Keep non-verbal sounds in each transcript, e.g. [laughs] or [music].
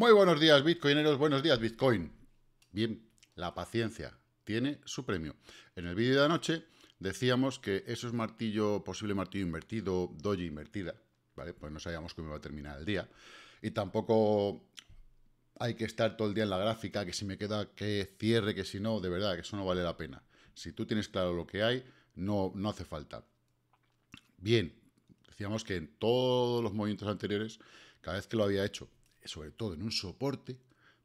Muy buenos días, bitcoineros. Buenos días, Bitcoin. Bien, la paciencia tiene su premio. En el vídeo de anoche decíamos que eso es martillo, posible martillo invertido, doji invertida, ¿vale? Pues no sabíamos cómo iba a terminar el día. Y tampoco hay que estar todo el día en la gráfica, que si me queda que cierre, que si no, de verdad, que eso no vale la pena. Si tú tienes claro lo que hay, no, no hace falta. Bien, decíamos que en todos los movimientos anteriores, cada vez que lo había hecho, sobre todo en un soporte,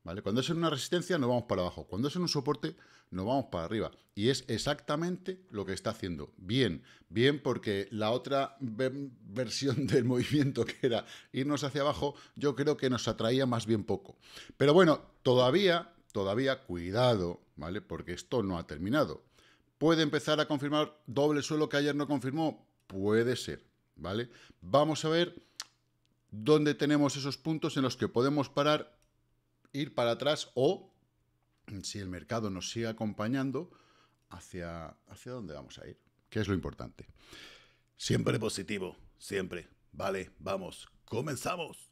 ¿vale? Cuando es en una resistencia no vamos para abajo, cuando es en un soporte no vamos para arriba. Y es exactamente lo que está haciendo. Bien, bien porque la otra versión [laughs] del movimiento que era irnos hacia abajo, yo creo que nos atraía más bien poco. Pero bueno, todavía, todavía cuidado, ¿vale? Porque esto no ha terminado. ¿Puede empezar a confirmar doble suelo que ayer no confirmó? Puede ser, ¿vale? Vamos a ver dónde tenemos esos puntos en los que podemos parar, ir para atrás o, si el mercado nos sigue acompañando, hacia, hacia dónde vamos a ir, que es lo importante. Siempre positivo, siempre. Vale, vamos, comenzamos.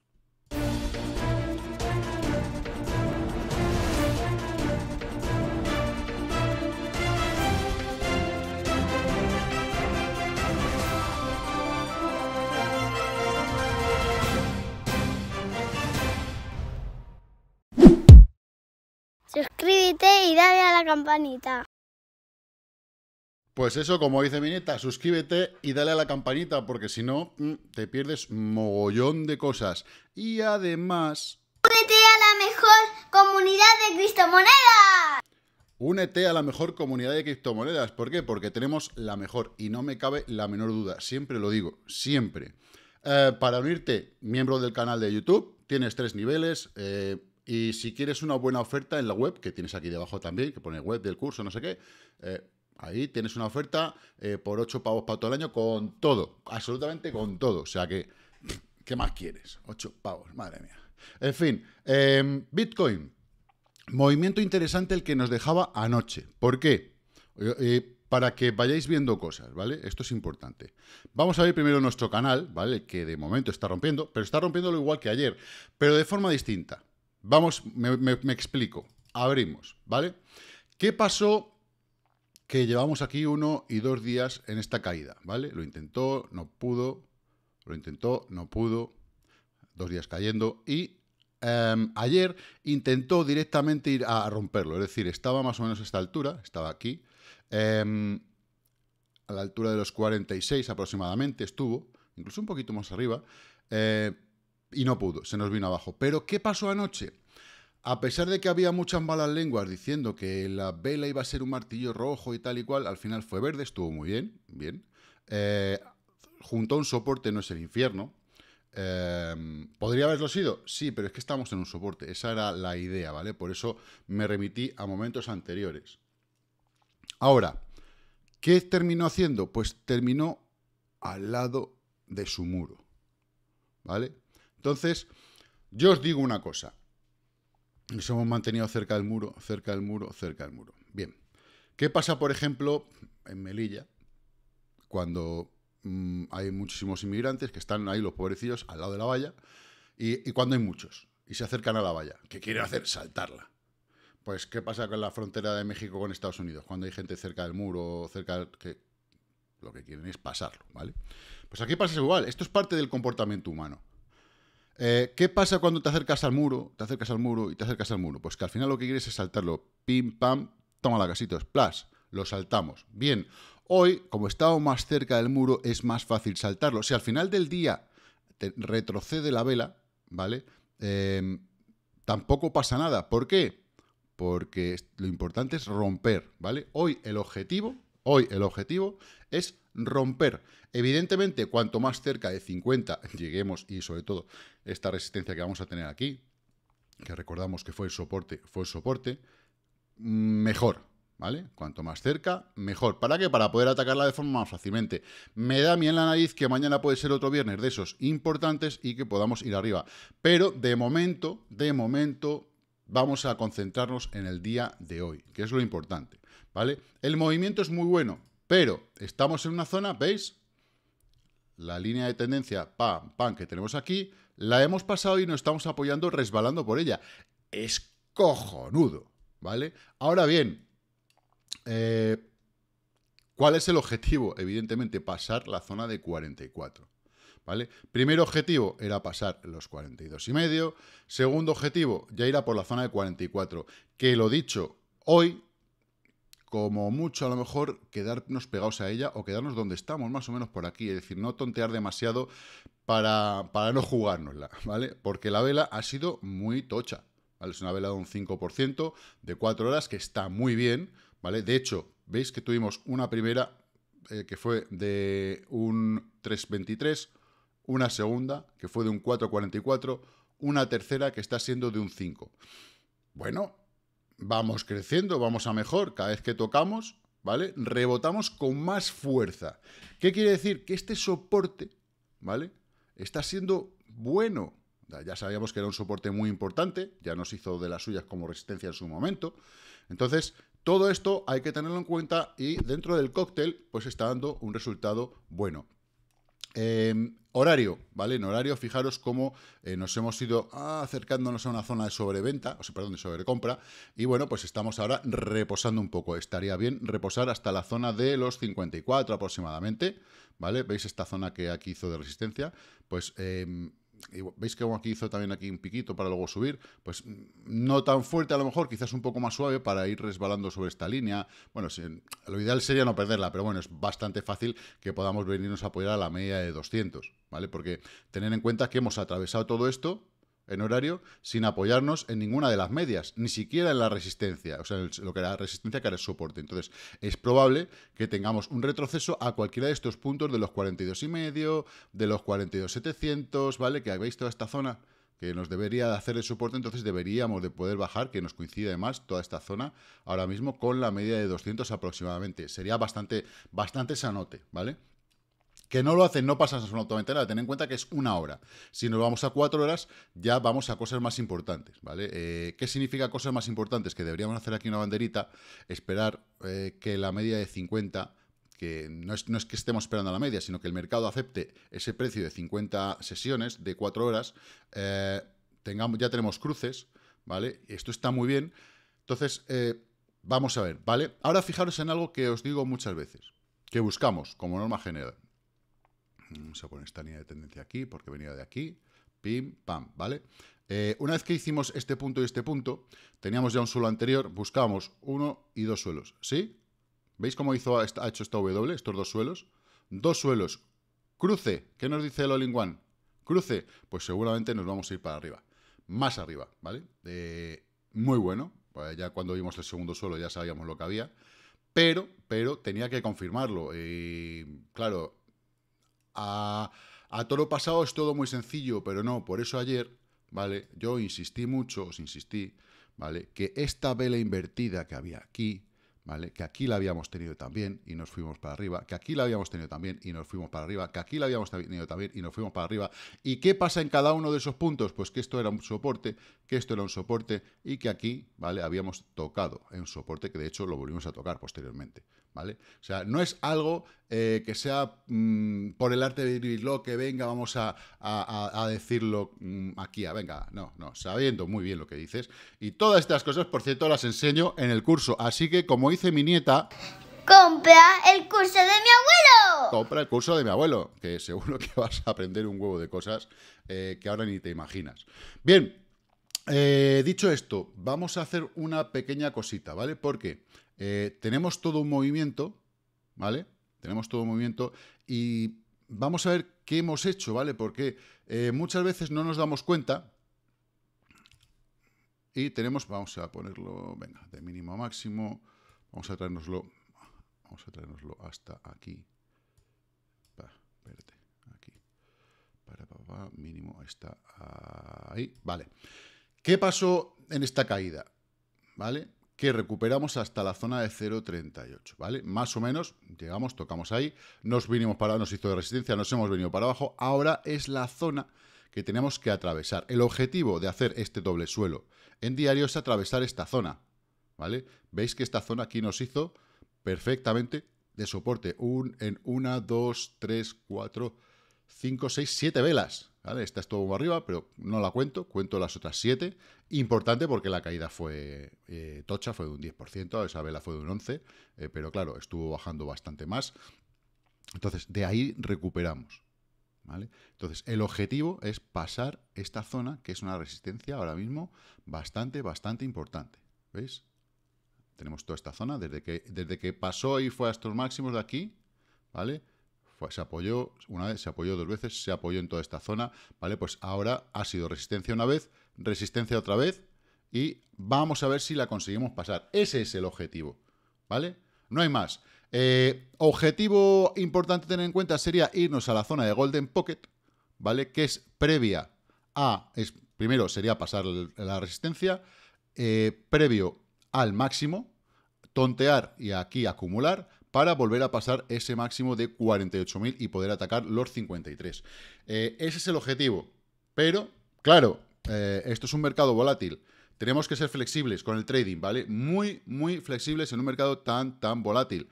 campanita. Pues eso, como dice mi nieta, suscríbete y dale a la campanita, porque si no, mm, te pierdes mogollón de cosas. Y además... ¡Únete a la mejor comunidad de criptomonedas! Únete a la mejor comunidad de criptomonedas. ¿Por qué? Porque tenemos la mejor y no me cabe la menor duda. Siempre lo digo, siempre. Eh, para unirte, miembro del canal de YouTube, tienes tres niveles. Eh, y si quieres una buena oferta en la web, que tienes aquí debajo también, que pone web del curso, no sé qué, eh, ahí tienes una oferta eh, por 8 pavos para todo el año con todo, absolutamente con todo. O sea que, ¿qué más quieres? 8 pavos, madre mía. En fin, em, Bitcoin, movimiento interesante el que nos dejaba anoche. ¿Por qué? Eh, para que vayáis viendo cosas, ¿vale? Esto es importante. Vamos a ver primero nuestro canal, ¿vale? Que de momento está rompiendo, pero está rompiendo lo igual que ayer, pero de forma distinta. Vamos, me, explico. Abrimos, ¿vale? ¿Qué pasó que llevamos aquí uno y dos días en esta caída, ¿vale? Lo intentó, no pudo, lo intentó, no pudo, dos días cayendo y em, ayer intentó directamente ir a romperlo, es decir, estaba más o menos a esta altura, estaba aquí, em, a la altura de los 46 aproximadamente estuvo, incluso un poquito más arriba, eh, y no pudo, se nos vino abajo. Pero ¿qué pasó anoche? A pesar de que había muchas malas lenguas diciendo que la vela iba a ser un martillo rojo y tal y cual, al final fue verde, estuvo muy bien, bien. Eh, junto a un soporte no es el infierno. Eh, ¿Podría haberlo sido? Sí, pero es que estamos en un soporte. Esa era la idea, ¿vale? Por eso me remití a momentos anteriores. Ahora, ¿qué terminó haciendo? Pues terminó al lado de su muro, ¿vale? Entonces, yo os digo una cosa. Nos hemos mantenido cerca del muro, cerca del muro, cerca del muro. Bien. ¿Qué pasa, por ejemplo, en Melilla, cuando mm, hay muchísimos inmigrantes que están ahí, los pobrecillos, al lado de la valla, y, cuando hay muchos, y se acercan a la valla, ¿qué quieren hacer? Saltarla. Pues, ¿qué pasa con la frontera de México con Estados Unidos? Cuando hay gente cerca del muro, cerca del... Que lo que quieren es pasarlo, ¿vale? Pues aquí pasa igual. Esto es parte del comportamiento humano. Eh, ¿Qué pasa cuando te acercas al muro, te acercas al muro y te acercas al muro? Pues que al final lo que quieres es saltarlo. Pim, pam, toma la casita, splash, lo saltamos. Bien, hoy, como estado más cerca del muro, es más fácil saltarlo. Si al final del día retrocede la vela, ¿vale? Em, tampoco pasa nada. ¿Por qué? Porque lo importante es romper, ¿vale? Hoy el objetivo, hoy el objetivo es romper. Evidentemente, cuanto más cerca de 50 [laughs] lleguemos y sobre todo esta resistencia que vamos a tener aquí, que recordamos que fue el soporte, fue el soporte, mejor. ¿Vale? Cuanto más cerca, mejor. ¿Para qué? Para poder atacarla de forma más fácilmente. Me da en la nariz que mañana puede ser otro viernes de esos importantes y que podamos ir arriba. Pero de momento, de momento, vamos a concentrarnos en el día de hoy, que es lo importante. ¿Vale? El movimiento es muy bueno, pero estamos en una zona, ¿veis? La línea de tendencia, pam, pam, que tenemos aquí, la hemos pasado y nos estamos apoyando, resbalando por ella. Es cojonudo, ¿vale? Ahora bien, eh, ¿cuál es el objetivo? Evidentemente, pasar la zona de 44. ¿Vale? Primer objetivo era pasar los 42 y medio. Segundo objetivo, ya irá por la zona de 44. Que lo dicho, hoy como mucho a lo mejor quedarnos pegados a ella o quedarnos donde estamos, más o menos por aquí. Es decir, no tontear demasiado para, para no jugárnosla, ¿vale? Porque la vela ha sido muy tocha. ¿vale? Es una vela de un 5% de 4 horas que está muy bien, ¿vale? De hecho, veis que tuvimos una primera eh, que fue de un 3.23, una segunda que fue de un 4.44, una tercera que está siendo de un 5. Bueno, vamos creciendo, vamos a mejor. Cada vez que tocamos, ¿vale? Rebotamos con más fuerza. ¿Qué quiere decir? Que este soporte, ¿vale? Está siendo bueno. Ya sabíamos que era un soporte muy importante, ya nos hizo de las suyas como resistencia en su momento. Entonces, todo esto hay que tenerlo en cuenta y dentro del cóctel, pues está dando un resultado bueno. Em, horario, ¿vale? En horario, fijaros cómo eh, nos hemos ido acercándonos a una zona de sobreventa, o sea, perdón, de sobrecompra, y bueno, pues estamos ahora reposando un poco. Estaría bien reposar hasta la zona de los 54 aproximadamente, ¿vale? ¿Veis esta zona que aquí hizo de resistencia? Pues... Em, y veis que aquí hizo también aquí un piquito para luego subir, pues mm, no tan fuerte a lo mejor, quizás un poco más suave para ir resbalando sobre esta línea. Bueno, lo ideal sería no perderla, pero bueno, es bastante fácil que podamos venirnos a apoyar a la media de 200, ¿vale? Porque tener en cuenta que hemos atravesado todo esto, en horario sin apoyarnos en ninguna de las medias, ni siquiera en la resistencia, o sea, lo que era resistencia que era el soporte. Entonces, es probable que tengamos un retroceso a cualquiera de estos puntos de los 42,5, de los 42,700, ¿vale? Que habéis toda esta zona que nos debería de hacer el soporte, entonces deberíamos de poder bajar, que nos coincide además toda esta zona ahora mismo con la media de 200 aproximadamente. Sería bastante, bastante sanote, ¿vale? que no lo hacen, no pasan absolutamente nada. Ten en cuenta que es una hora. Si nos vamos a cuatro horas, ya vamos a cosas más importantes, ¿vale? Eh, ¿Qué significa cosas más importantes? Que deberíamos hacer aquí una banderita, esperar eh, que la media de 50, que no es, que estemos esperando a la media, sino que el mercado acepte ese precio de 50 sesiones de cuatro horas, eh, tengamos, ya tenemos cruces, ¿vale? Esto está muy bien. Entonces, vamos a ver, ¿vale? Ahora fijaros en algo que os digo muchas veces, que buscamos como norma general Vamos mm, a poner esta línea de tendencia aquí, porque venía de aquí. Pim, pam, ¿vale? Eh, una vez que hicimos este punto y este punto, teníamos ya un suelo anterior, buscamos uno y dos suelos, ¿sí? ¿Veis cómo hizo, ha hecho esta W, estos dos suelos? Dos suelos. Cruce. ¿Qué nos dice el all one Cruce. Pues seguramente nos vamos a ir para arriba. Más arriba, ¿vale? Eh, muy bueno. Pues ya cuando vimos el segundo suelo ya sabíamos lo que había. Pero, pero tenía que confirmarlo. Y claro, a, a todo lo pasado es todo muy sencillo, pero no, por eso ayer, ¿vale? Yo insistí mucho, os insistí, ¿vale? Que esta vela invertida que había aquí, ¿vale? Que aquí la habíamos tenido también y nos fuimos para arriba, que aquí la habíamos tenido también y nos fuimos para arriba, que aquí la habíamos tenido también y nos fuimos para arriba. ¿Y qué pasa en cada uno de esos puntos? Pues que esto era un soporte que esto era un soporte y que aquí, ¿vale? Habíamos tocado en ¿eh? un soporte que de hecho lo volvimos a tocar posteriormente, ¿vale? O sea, no es algo eh, que sea mm, por el arte de vivirlo que venga, vamos a, decirlo mm, aquí, a venga, no, no, sabiendo muy bien lo que dices. Y todas estas cosas, por cierto, las enseño en el curso, así que como dice mi nieta... ¡Compra el curso de mi abuelo! Compra el curso de mi abuelo, que seguro que vas a aprender un huevo de cosas eh, que ahora ni te imaginas. Bien, eh, dicho esto, vamos a hacer una pequeña cosita, ¿vale? Porque eh, tenemos todo un movimiento, ¿vale? Tenemos todo un movimiento y vamos a ver qué hemos hecho, ¿vale? Porque eh, muchas veces no nos damos cuenta y tenemos, vamos a ponerlo, venga, de mínimo a máximo, vamos a traernoslo, vamos a traernoslo hasta aquí, pa, aquí, para, para, para, mínimo, está ahí, Vale. ¿Qué pasó en esta caída? ¿Vale? Que recuperamos hasta la zona de 0.38, ¿vale? Más o menos, llegamos, tocamos ahí, nos vinimos para, abajo, nos hizo de resistencia, nos hemos venido para abajo, ahora es la zona que tenemos que atravesar. El objetivo de hacer este doble suelo en diario es atravesar esta zona, ¿vale? Veis que esta zona aquí nos hizo perfectamente de soporte un, en 1, 2, 3, 4, 5, 6, 7 velas, esta estuvo arriba, pero no la cuento, cuento las otras siete. Importante porque la caída fue eh, tocha, fue de un 10%, esa vela fue de un 11%, eh, pero claro, estuvo bajando bastante más. Entonces, de ahí recuperamos. Entonces, el objetivo es pasar esta zona, que es una resistencia ahora mismo bastante, bastante importante. ¿Veis? Tenemos toda esta zona, desde que, desde que pasó y fue a estos máximos de aquí, ¿vale? se apoyó una vez, se apoyó dos veces, se apoyó en toda esta zona, ¿vale? Pues ahora ha sido resistencia una vez, resistencia otra vez y vamos a ver si la conseguimos pasar. Ese es el objetivo, ¿vale? No hay más. Eh, objetivo importante tener en cuenta sería irnos a la zona de Golden Pocket, ¿vale? Que es previa a, es, primero sería pasar la resistencia, eh, previo al máximo, tontear y aquí acumular, para volver a pasar ese máximo de 48.000 y poder atacar los 53. Eh, ese es el objetivo. Pero, claro, eh, esto es un mercado volátil. Tenemos que ser flexibles con el trading, ¿vale? Muy, muy flexibles en un mercado tan, tan volátil.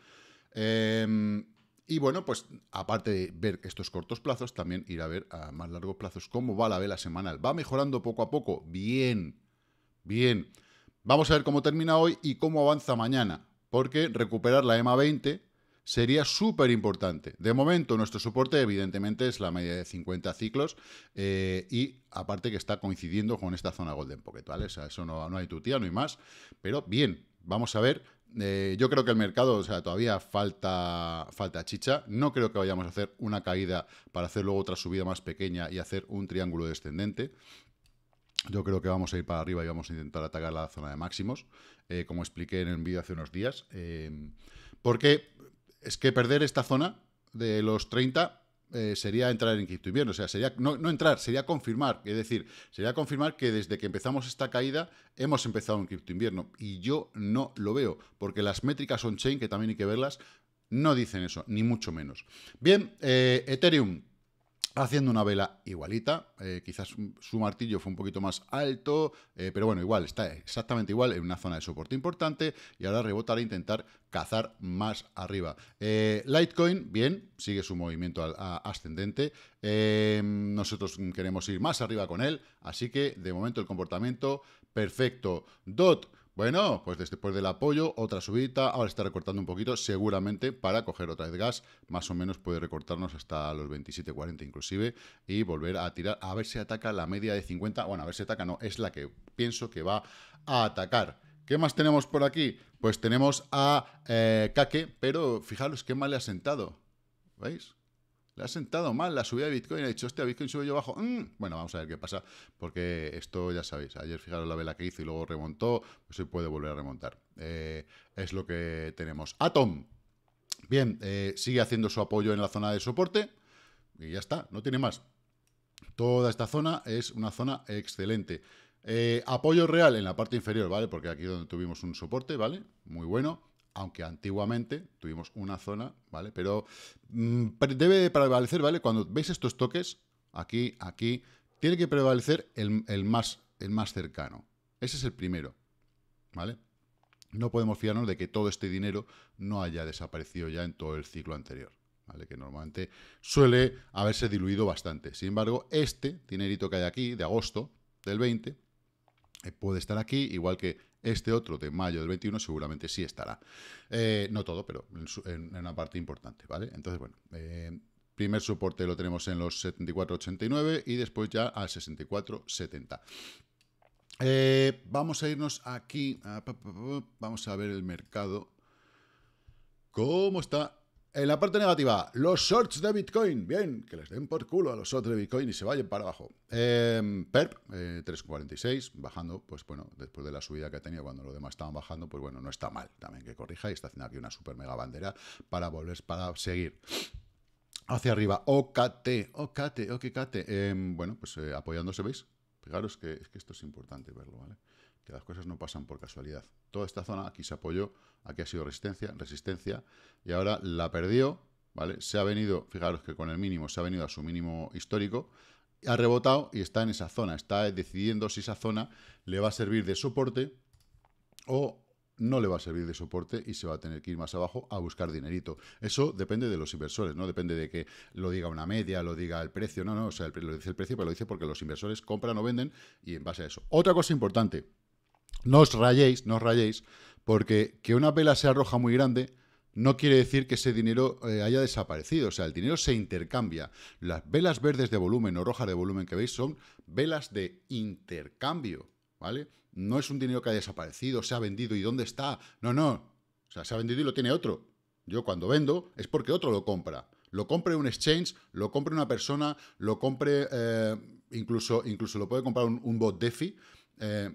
Em, y bueno, pues aparte de ver estos cortos plazos, también ir a ver a más largos plazos cómo va la vela semanal. ¿Va mejorando poco a poco? Bien, bien. Vamos a ver cómo termina hoy y cómo avanza mañana porque recuperar la EMA 20 sería súper importante. De momento, nuestro soporte, evidentemente, es la media de 50 ciclos eh, y aparte que está coincidiendo con esta zona Golden Pocket, ¿vale? O sea, eso no, no hay tutía, no hay más, pero bien, vamos a ver. Eh, yo creo que el mercado, o sea, todavía falta, falta chicha. No creo que vayamos a hacer una caída para hacer luego otra subida más pequeña y hacer un triángulo descendente. Yo creo que vamos a ir para arriba y vamos a intentar atacar la zona de máximos. Eh, como expliqué en el vídeo hace unos días. Em, porque es que perder esta zona de los 30 eh, sería entrar en criptoinvierno, invierno. O sea, sería no, entrar, sería confirmar. Es decir, sería confirmar que desde que empezamos esta caída hemos empezado en criptoinvierno invierno. Y yo no lo veo, porque las métricas on-chain, que también hay que verlas, no dicen eso, ni mucho menos. Bien, eh, Ethereum haciendo una vela igualita. Eh, quizás su martillo fue un poquito más alto, eh, pero bueno, igual, está exactamente igual en una zona de soporte importante y ahora rebotar a e intentar cazar más arriba. Eh, Litecoin, bien, sigue su movimiento ascendente. Em, nosotros queremos ir más arriba con él, así que de momento el comportamiento perfecto. DOT, bueno, pues después del apoyo, otra subida, ahora está recortando un poquito, seguramente para coger otra vez gas, más o menos puede recortarnos hasta los 27.40 inclusive, y volver a tirar, a ver si ataca la media de 50, bueno, a ver si ataca, no, es la que pienso que va a atacar. ¿Qué más tenemos por aquí? Pues tenemos a eh, Kake, pero fijaros qué mal le ha sentado, ¿veis? ha sentado mal la subida de Bitcoin. Ha dicho, hostia, Bitcoin sube yo bajo. Mm, bueno, vamos a ver qué pasa, porque esto ya sabéis. Ayer fijaros la vela que hizo y luego remontó. Pues hoy puede volver a remontar. Eh, es lo que tenemos. Atom. Bien, eh, sigue haciendo su apoyo en la zona de soporte. Y ya está, no tiene más. Toda esta zona es una zona excelente. Eh, apoyo real en la parte inferior, ¿vale? Porque aquí es donde tuvimos un soporte, ¿vale? Muy bueno aunque antiguamente tuvimos una zona, ¿vale? Pero mm, debe prevalecer, ¿vale? Cuando veis estos toques, aquí, aquí, tiene que prevalecer el, más, el más cercano. Ese es el primero, ¿vale? No podemos fiarnos de que todo este dinero no haya desaparecido ya en todo el ciclo anterior, ¿vale? Que normalmente suele haberse diluido bastante. Sin embargo, este dinerito que hay aquí, de agosto del 20, eh, puede estar aquí, igual que este otro de mayo del 21 seguramente sí estará. Eh, no todo, pero en, una parte importante, ¿vale? Entonces, bueno, eh, primer soporte lo tenemos en los 74,89 y después ya al 64,70. Eh, vamos a irnos aquí, ah, vamos a ver el mercado. ¿Cómo está? En la parte negativa, los shorts de Bitcoin. Bien, que les den por culo a los shorts de Bitcoin y se vayan para abajo. Em, eh, PERP, 3,46, bajando, pues bueno, después de la subida que tenía cuando los demás estaban bajando, pues bueno, no está mal también que corrija y está haciendo aquí una super mega bandera para volver, para seguir hacia arriba. OKT, OKT, OKT. Em, bueno, pues eh, apoyándose, ¿veis? Fijaros que, es que esto es importante verlo, ¿vale? que las cosas no pasan por casualidad. Toda esta zona aquí se apoyó, aquí ha sido resistencia, resistencia, y ahora la perdió, ¿vale? Se ha venido, fijaros que con el mínimo, se ha venido a su mínimo histórico, ha rebotado y está en esa zona, está decidiendo si esa zona le va a servir de soporte o no le va a servir de soporte y se va a tener que ir más abajo a buscar dinerito. Eso depende de los inversores, no depende de que lo diga una media, lo diga el precio, no, no, o sea, lo dice el precio, pero lo dice porque los inversores compran o venden y en base a eso. Otra cosa importante, no os rayéis, no os rayéis, porque que una vela sea roja muy grande no quiere decir que ese dinero eh, haya desaparecido. O sea, el dinero se intercambia. Las velas verdes de volumen o rojas de volumen que veis son velas de intercambio, ¿vale? No es un dinero que haya desaparecido, se ha vendido y ¿dónde está? No, no. O sea, se ha vendido y lo tiene otro. Yo cuando vendo es porque otro lo compra. Lo compre un exchange, lo compre una persona, lo compre, eh, incluso, incluso lo puede comprar un, bot DeFi. Eh,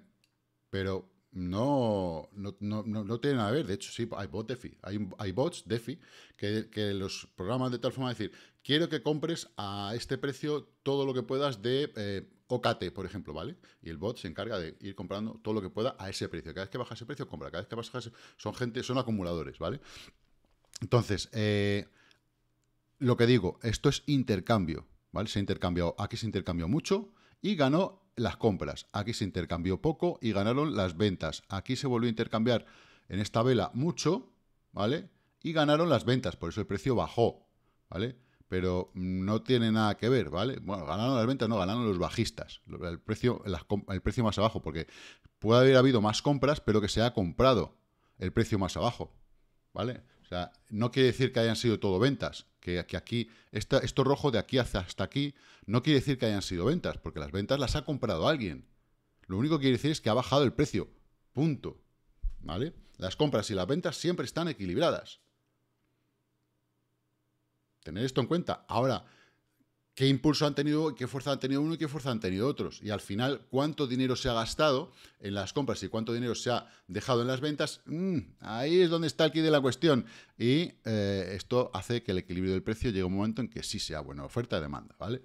pero no, no, no, no tiene nada que ver. De hecho, sí, hay bots DeFi. Hay, hay bots DeFi que, que, los programas de tal forma decir, quiero que compres a este precio todo lo que puedas de eh, Ocate, por ejemplo, ¿vale? Y el bot se encarga de ir comprando todo lo que pueda a ese precio. Cada vez que baja ese precio, compra. Cada vez que baja ese... Son gente, son acumuladores, ¿vale? Entonces, eh, lo que digo, esto es intercambio, ¿vale? Se ha aquí se intercambió mucho y ganó las compras. Aquí se intercambió poco y ganaron las ventas. Aquí se volvió a intercambiar en esta vela mucho, ¿vale? Y ganaron las ventas, por eso el precio bajó, ¿vale? Pero no tiene nada que ver, ¿vale? Bueno, ganaron las ventas, no, ganaron los bajistas. El precio, el precio más abajo, porque puede haber habido más compras, pero que se ha comprado el precio más abajo, ¿vale? O sea, no quiere decir que hayan sido todo ventas, que, aquí, esto rojo de aquí hasta, hasta aquí, no quiere decir que hayan sido ventas, porque las ventas las ha comprado alguien. Lo único que quiere decir es que ha bajado el precio. Punto. ¿Vale? Las compras y las ventas siempre están equilibradas. Tener esto en cuenta. Ahora, qué impulso han tenido, qué fuerza han tenido uno y qué fuerza han tenido otros. Y al final, cuánto dinero se ha gastado en las compras y cuánto dinero se ha dejado en las ventas, mm, ahí es donde está el kit de la cuestión. Y eh, esto hace que el equilibrio del precio llegue a un momento en que sí sea buena oferta y demanda, ¿vale?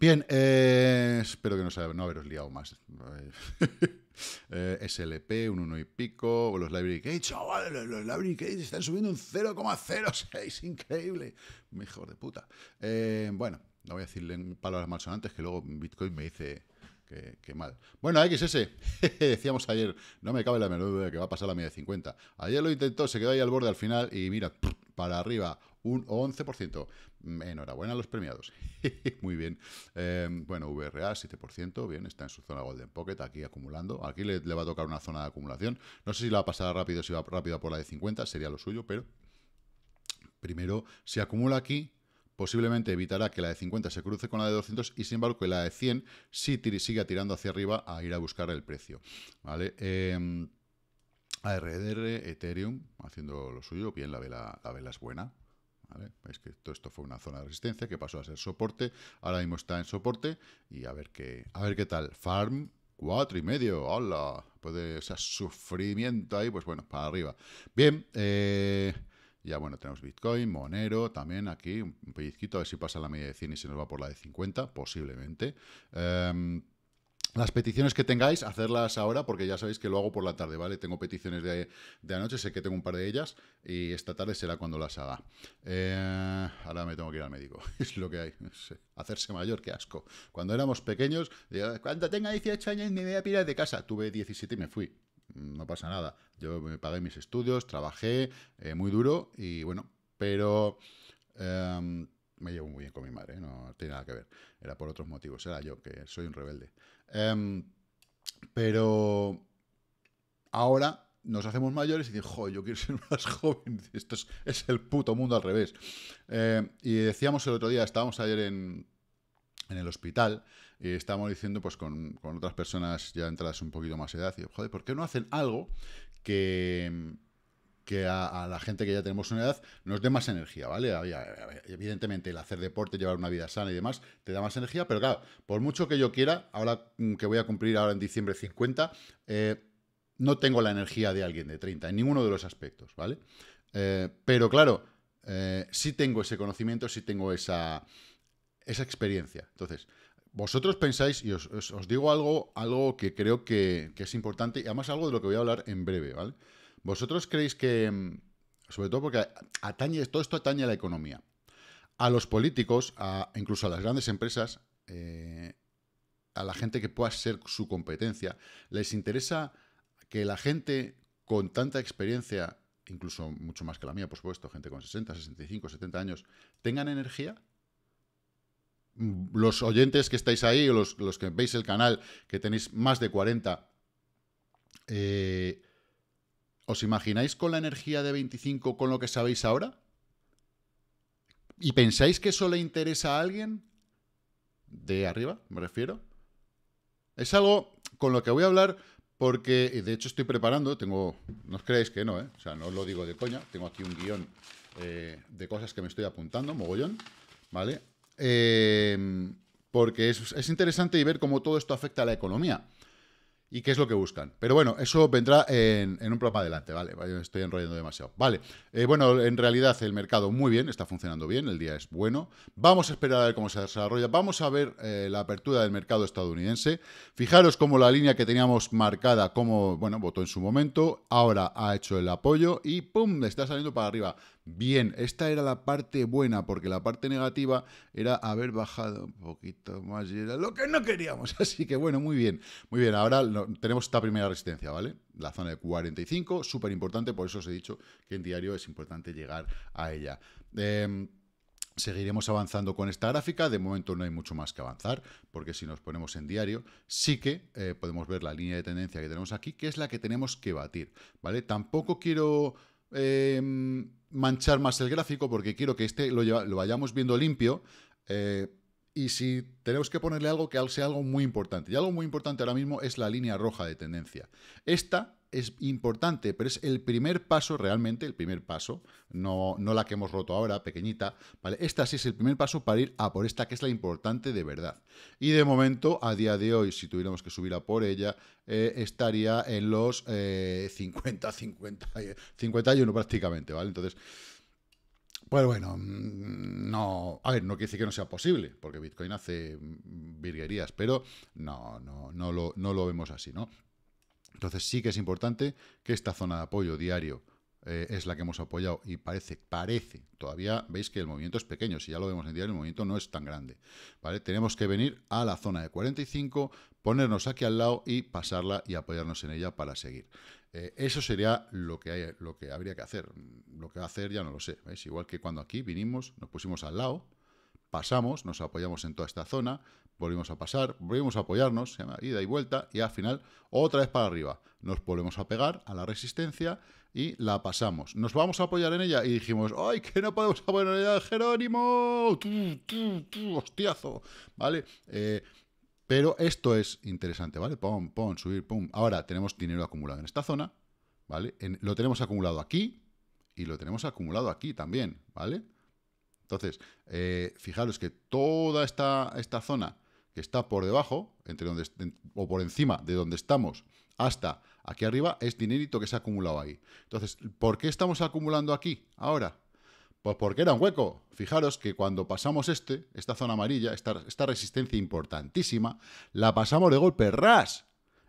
Bien, eh, espero que no, no haberos liado más. [laughs] Eh, SLP, un 1 y pico, o los Library Cage, chaval los, Library Cage están subiendo un 0,06, increíble, mejor de puta. Eh, bueno, no voy a decirle palabras malsonantes que luego Bitcoin me dice... que mal. Bueno, XS, [laughs] decíamos ayer, no me cabe la menor duda de que va a pasar la media de 50. Ayer lo intentó, se quedó ahí al borde al final y mira, para arriba, un 11%. Mm, enhorabuena a los premiados. [laughs] Muy bien. Em, bueno, VRA 7%, bien, está en su zona Golden Pocket, aquí acumulando. Aquí le, va a tocar una zona de acumulación. No sé si la va a pasar rápido, si va rápido por la de 50, sería lo suyo, pero primero, si acumula aquí, posiblemente evitará que la de 50 se cruce con la de 200 y sin embargo que la de 100 sí siga tirando hacia arriba a ir a buscar el precio. ¿Vale? Em, ARDR, Ethereum, haciendo lo suyo, bien, la vela, la vela es buena, ¿vale? Veis que todo esto fue una zona de resistencia que pasó a ser soporte, ahora mismo está en soporte y a ver qué, a ver qué tal. Farm cuatro y medio, hola, puede, ese sufrimiento ahí, pues bueno, para arriba. Bien, eh, ya bueno, tenemos Bitcoin, Monero, también aquí, un pellizquito, a ver si pasa la media de 100 y se nos va por la de 50, posiblemente. Em, las peticiones que tengáis, hacerlas ahora, porque ya sabéis que lo hago por la tarde, ¿vale? Tengo peticiones de, anoche, sé que tengo un par de ellas, y esta tarde será cuando las haga. Eh, ahora me tengo que ir al médico, [laughs] es lo que hay. Hacerse mayor, qué asco. Cuando éramos pequeños, cuando tenga 18 años me voy a pirar de casa. Tuve 17 y me fui. No pasa nada. Yo me pagué mis estudios, trabajé eh, muy duro y bueno, pero... Em, me llevo muy bien con mi madre, ¿eh? no tiene nada que ver. Era por otros motivos, era yo, que soy un rebelde. Em, pero ahora nos hacemos mayores y dicen, jo, yo quiero ser [laughs] más joven. Esto es, el puto mundo al revés. Em, y decíamos el otro día, estábamos ayer en, en el hospital y estábamos diciendo pues con, otras personas ya entradas un poquito más edad, y joder, ¿por qué no hacen algo que que a, la gente que ya tenemos una edad nos dé más energía, ¿vale? Evidentemente, el hacer deporte, llevar una vida sana y demás, te da más energía, pero claro, por mucho que yo quiera, ahora mm, que voy a cumplir ahora en diciembre 50, eh, no tengo la energía de alguien de 30, en ninguno de los aspectos, ¿vale? Eh, pero claro, eh, sí tengo ese conocimiento, sí tengo esa, esa experiencia. Entonces, vosotros pensáis, y os, digo algo, algo que creo que, que es importante, y además algo de lo que voy a hablar en breve, ¿vale? ¿Vosotros creéis que, mm, sobre todo porque atañe, todo esto atañe a la economía, a los políticos, incluso a las grandes empresas, eh, a la gente que pueda ser su competencia, les interesa que la gente con tanta experiencia, incluso mucho más que la mía, por supuesto, gente con 60, 65, 70 años, tengan energía? Mm, los oyentes que estáis ahí, o los, los que veis el canal, que tenéis más de 40, eh, ¿Os imagináis con la energía de 25 con lo que sabéis ahora? ¿Y pensáis que eso le interesa a alguien? De arriba, me refiero. Es algo con lo que voy a hablar porque, de hecho, estoy preparando, tengo, no os creáis que no, ¿eh? o sea, no os lo digo de coña, tengo aquí un guión eh, de cosas que me estoy apuntando, mogollón, ¿vale? Eh, porque es, es interesante y ver cómo todo esto afecta a la economía y qué es lo que buscan. Pero bueno, eso vendrá en, un programa adelante, ¿vale? estoy enrollando demasiado. Vale, eh, bueno, en realidad el mercado muy bien, está funcionando bien, el día es bueno. Vamos a esperar a ver cómo se desarrolla. Vamos a ver eh, la apertura del mercado estadounidense. Fijaros cómo la línea que teníamos marcada, como, bueno, votó en su momento, ahora ha hecho el apoyo y ¡pum! está saliendo para arriba. Bien, esta era la parte buena, porque la parte negativa era haber bajado un poquito más y era lo que no queríamos. [laughs] Así que bueno, muy bien. Muy bien, ahora tenemos esta primera resistencia, ¿vale? La zona de 45, súper importante, por eso os he dicho que en diario es importante llegar a ella. Em, seguiremos avanzando con esta gráfica, de momento no hay mucho más que avanzar, porque si nos ponemos en diario, sí que eh, podemos ver la línea de tendencia que tenemos aquí, que es la que tenemos que batir, ¿vale? Tampoco quiero Em, manchar más el gráfico porque quiero que este lo, vayamos viendo limpio. Eh, y si tenemos que ponerle algo que sea algo muy importante. Y algo muy importante ahora mismo es la línea roja de tendencia. Esta es importante, pero es el primer paso, realmente el primer paso, no, no la que hemos roto ahora, pequeñita, ¿vale? Esta sí es el primer paso para ir a por esta, que es la importante de verdad. Y de momento, a día de hoy, si tuviéramos que subir a por ella, eh, estaría en los 50, 50, 51 prácticamente, ¿vale? Entonces... Pues bueno, mm, no. A ver, no quiere decir que no sea posible, porque Bitcoin hace virguerías, pero no, no, no, no lo vemos así, ¿no? Entonces sí que es importante que esta zona de apoyo diario eh, es la que hemos apoyado y parece, parece, todavía veis que el movimiento es pequeño, si ya lo vemos en diario el movimiento no es tan grande, ¿vale? Tenemos que venir a la zona de 45, ponernos aquí al lado y pasarla y apoyarnos en ella para seguir. Eh, eso sería lo que, lo que habría que hacer, lo que va a hacer ya no lo sé, ¿veis? Igual que cuando aquí vinimos, nos pusimos al lado, pasamos, nos apoyamos en toda esta zona, volvimos a pasar, volvimos a apoyarnos, se llama ida y vuelta, y al final otra vez para arriba. Nos volvemos a pegar a la resistencia y la pasamos. Nos vamos a apoyar en ella y dijimos, ¡ay, que no podemos apoyar en ella, Jerónimo! ¡Tú, tú, tú! hostiazo! ¿Vale? Eh, pero esto es interesante, ¿vale? Pum, pum, subir, pum. Ahora tenemos dinero acumulado en esta zona, ¿vale? lo tenemos acumulado aquí y lo tenemos acumulado aquí también, ¿vale? vale entonces, eh, fijaros que toda esta, esta, zona que está por debajo, entre donde o por encima de donde estamos, hasta aquí arriba, es dinerito que se ha acumulado ahí. Entonces, ¿por qué estamos acumulando aquí ahora? Pues porque era un hueco. Fijaros que cuando pasamos este, esta zona amarilla, esta resistencia importantísima, la pasamos de golpe, ras.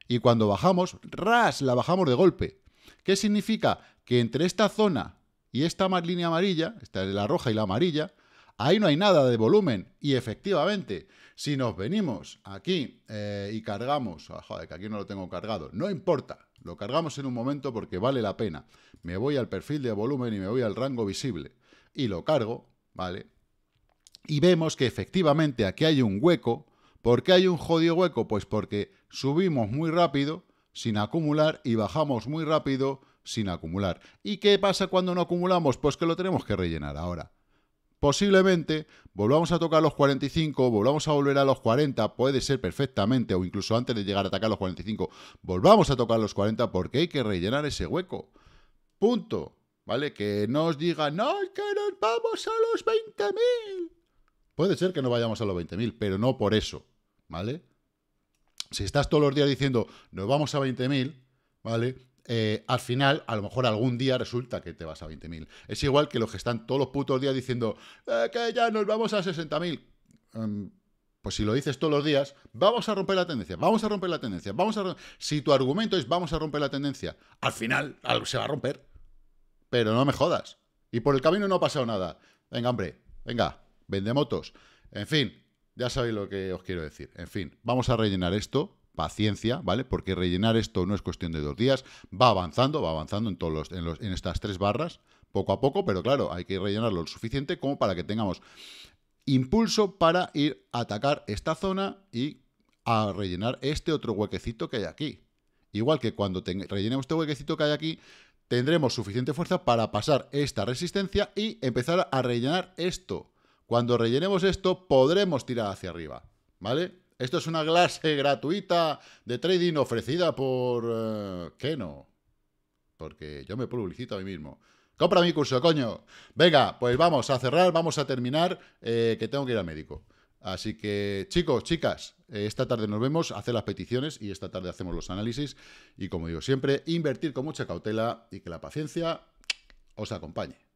Y cuando bajamos, ras, la bajamos de golpe. ¿Qué significa? Que entre esta zona y esta más línea amarilla, esta es la roja y la amarilla, ahí no hay nada de volumen. Y efectivamente, si nos venimos aquí eh, y cargamos, ah, joder, que aquí no lo tengo cargado, no importa, lo cargamos en un momento porque vale la pena. Me voy al perfil de volumen y me voy al rango visible y lo cargo, ¿vale? Y vemos que efectivamente aquí hay un hueco. ¿Por qué hay un jodido hueco? Pues porque subimos muy rápido sin acumular y bajamos muy rápido sin acumular. ¿Y qué pasa cuando no acumulamos? Pues que lo tenemos que rellenar ahora. Posiblemente volvamos a tocar los 45, volvamos a volver a los 40, puede ser perfectamente, o incluso antes de llegar a atacar los 45, volvamos a tocar los 40 porque hay que rellenar ese hueco. Punto. ¿Vale? Que nos digan, diga, no, es que nos vamos a los 20.000. Puede ser que no vayamos a los 20.000, pero no por eso. ¿Vale? Si estás todos los días diciendo, nos vamos a 20.000, ¿vale? Eh, al final, a lo mejor algún día resulta que te vas a 20.000. Es igual que los que están todos los putos días diciendo eh, que ya nos vamos a 60.000. Em, pues si lo dices todos los días, vamos a romper la tendencia, vamos a romper la tendencia, vamos a Si tu argumento es vamos a romper la tendencia, al final algo se va a romper. Pero no me jodas. Y por el camino no ha pasado nada. Venga, hombre, venga, vende motos. En fin, ya sabéis lo que os quiero decir. En fin, vamos a rellenar esto paciencia, ¿vale? Porque rellenar esto no es cuestión de dos días, va avanzando, va avanzando en, todos en, estas tres barras, poco a poco, pero claro, hay que rellenarlo lo suficiente como para que tengamos impulso para ir a atacar esta zona y a rellenar este otro huequecito que hay aquí. Igual que cuando rellenemos este huequecito que hay aquí, tendremos suficiente fuerza para pasar esta resistencia y empezar a rellenar esto. Cuando rellenemos esto, podremos tirar hacia arriba, ¿vale? Esto es una clase gratuita de trading ofrecida por... Eh, ¿Qué no? Porque yo me publicito a mí mismo. Compra mi curso, coño. Venga, pues vamos a cerrar, vamos a terminar, eh, que tengo que ir al médico. Así que, chicos, chicas, eh, esta tarde nos vemos, hacer las peticiones y esta tarde hacemos los análisis. Y como digo siempre, invertir con mucha cautela y que la paciencia os acompañe.